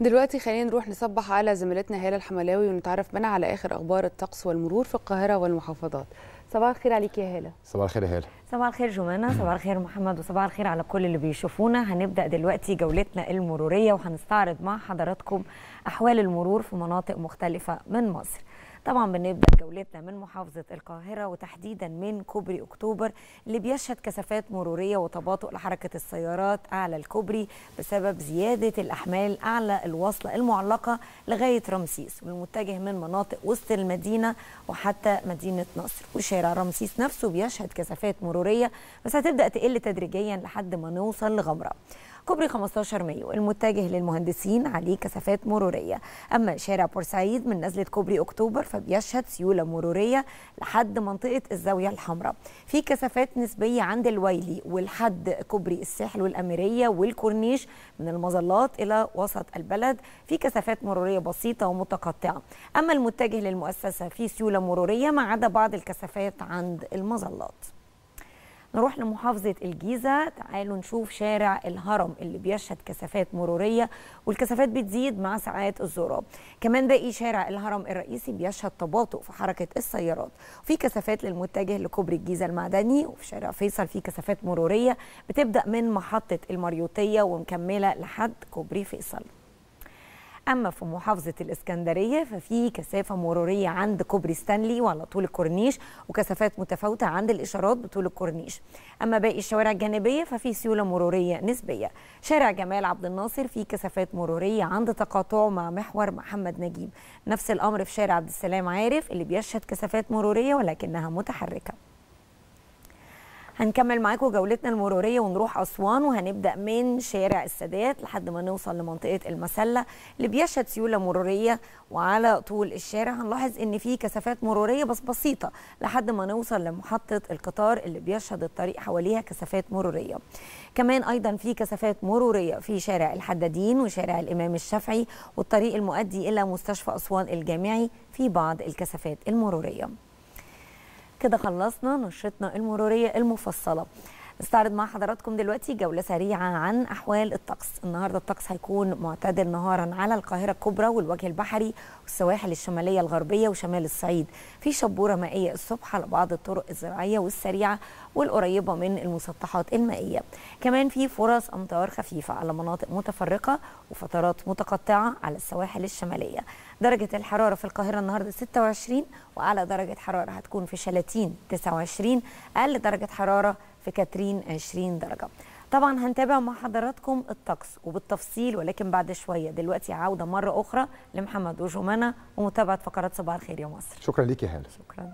دلوقتي خلينا نروح نصبح على زميلتنا هاله الحملاوي ونتعرف بنا على اخر اخبار الطقس والمرور في القاهره والمحافظات صباح الخير عليك يا هاله صباح الخير يا هاله صباح الخير جمانه صباح الخير محمد وصباح الخير على كل اللي بيشوفونا هنبدا دلوقتي جولتنا المروريه وهنستعرض مع حضراتكم احوال المرور في مناطق مختلفه من مصر طبعا بنبدا جولتنا من محافظه القاهره وتحديدا من كوبري اكتوبر اللي بيشهد كثافات مروريه وتباطؤ لحركه السيارات اعلى الكوبري بسبب زياده الاحمال اعلى الوصله المعلقه لغايه رمسيس والمتجه من مناطق وسط المدينه وحتى مدينه نصر وشارع رمسيس نفسه بيشهد كثافات مروريه بس هتبدا تقل تدريجيا لحد ما نوصل لغمره كوبري 15 مايو المتجه للمهندسين عليه كثافات مرورية أما شارع بورسعيد من نزلة كوبري أكتوبر فبيشهد سيولة مرورية لحد منطقة الزاوية الحمراء في كثافات نسبية عند الويلي والحد كوبري الساحل والأميرية والكورنيش من المظلات إلى وسط البلد في كثافات مرورية بسيطة ومتقطعة أما المتجه للمؤسسة في سيولة مرورية ما عدا بعض الكثافات عند المظلات نروح لمحافظة الجيزة تعالوا نشوف شارع الهرم اللي بيشهد كثافات مرورية والكثافات بتزيد مع ساعات الزراب كمان باقي شارع الهرم الرئيسي بيشهد تباطؤ في حركة السيارات في كثافات للمتجه لكوبري الجيزة المعدني وفي شارع فيصل في كثافات مرورية بتبدأ من محطة المريوطية ومكملة لحد كوبري فيصل أما في محافظة الإسكندرية ففي كثافة مرورية عند كوبري ستانلي وعلى طول الكورنيش وكثافات متفاوتة عند الإشارات بطول الكورنيش أما باقي الشوارع الجانبية ففي سيولة مرورية نسبية شارع جمال عبد الناصر في كثافات مرورية عند تقاطعه مع محور محمد نجيب نفس الأمر في شارع عبد السلام عارف اللي بيشهد كثافات مرورية ولكنها متحركة هنكمل معاكم جولتنا المرورية ونروح أسوان وهنبدأ من شارع السادات لحد ما نوصل لمنطقة المسلة اللي بيشهد سيولة مرورية وعلى طول الشارع هنلاحظ إن في كثافات مرورية بس بسيطة لحد ما نوصل لمحطة القطار اللي بيشهد الطريق حواليها كثافات مرورية كمان أيضا في كثافات مرورية في شارع الحدادين وشارع الإمام الشافعي والطريق المؤدي إلى مستشفى أسوان الجامعي في بعض الكثافات المرورية كده خلصنا نشرتنا المرورية المفصلة نستعرض مع حضراتكم دلوقتي جولة سريعة عن أحوال الطقس النهاردة الطقس هيكون معتدل نهارا على القاهرة الكبرى والوجه البحري والسواحل الشمالية الغربية وشمال الصعيد في شبورة مائية الصبح على بعض الطرق الزراعية والسريعة والقريبة من المسطحات المائية كمان في فرص أمطار خفيفة على مناطق متفرقة وفترات متقطعة على السواحل الشمالية درجة الحرارة في القاهرة النهاردة 26 وأعلى درجة حرارة هتكون في شلاتين 29 أقل درجة حرارة في كاترين 20 درجه طبعا هنتابع مع حضراتكم الطقس وبالتفصيل ولكن بعد شويه دلوقتي عوده مره اخرى لمحمد وجمانه ومتابعه فقرات صباح الخير يا مصر شكرا ليكي يا هاله شكرا